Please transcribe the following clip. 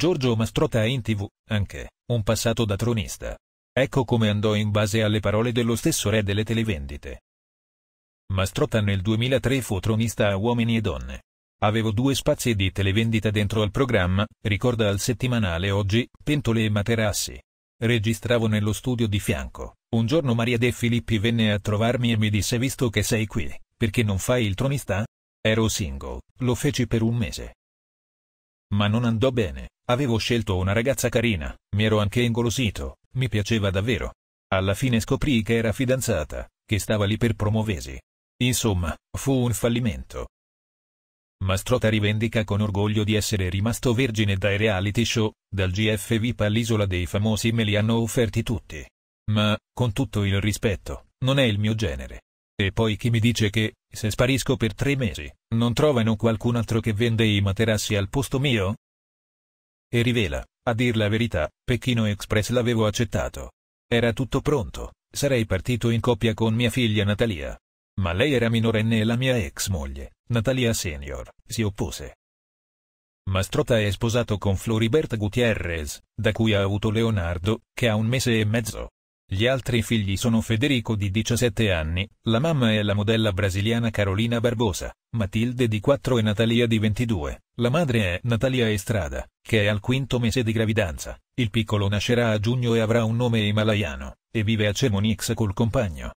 Giorgio Mastrota in tv, anche, un passato da tronista. Ecco come andò in base alle parole dello stesso re delle televendite. Mastrota nel 2003 fu tronista a Uomini e Donne. Avevo due spazi di televendita dentro al programma, ricorda al settimanale Oggi, Pentole e Materassi. Registravo nello studio di fianco. Un giorno Maria De Filippi venne a trovarmi e mi disse visto che sei qui, perché non fai il tronista? Ero single, lo feci per un mese. Ma non andò bene, Avevo scelto una ragazza carina, mi ero anche ingolosito, mi piaceva davvero. Alla fine scoprì che era fidanzata, che stava lì per promovesi. Insomma, fu un fallimento. Mastrota rivendica con orgoglio di essere rimasto vergine dai reality show, dal GF VIP all'Isola dei Famosi me li hanno offerti tutti. Ma, con tutto il rispetto, non è il mio genere. E poi chi mi dice che, se sparisco per tre mesi, non trovano qualcun altro che vende i materassi al posto mio? E rivela, a dir la verità, Pechino Express l'avevo accettato. Era tutto pronto, sarei partito in coppia con mia figlia Natalia. Ma lei era minorenne e la mia ex moglie, Natalia Senior, si oppose. Mastrota è sposato con Floribert Gutierrez, da cui ha avuto Leonardo, che ha un mese e mezzo. Gli altri figli sono Federico di 17 anni, la mamma è la modella brasiliana Carolina Barbosa, Matilde di 4 e Natalia di 22, la madre è Natalia Estrada, che è al quinto mese di gravidanza. Il piccolo nascerà a giugno e avrà un nome himalayano, e vive a Chemonix col compagno.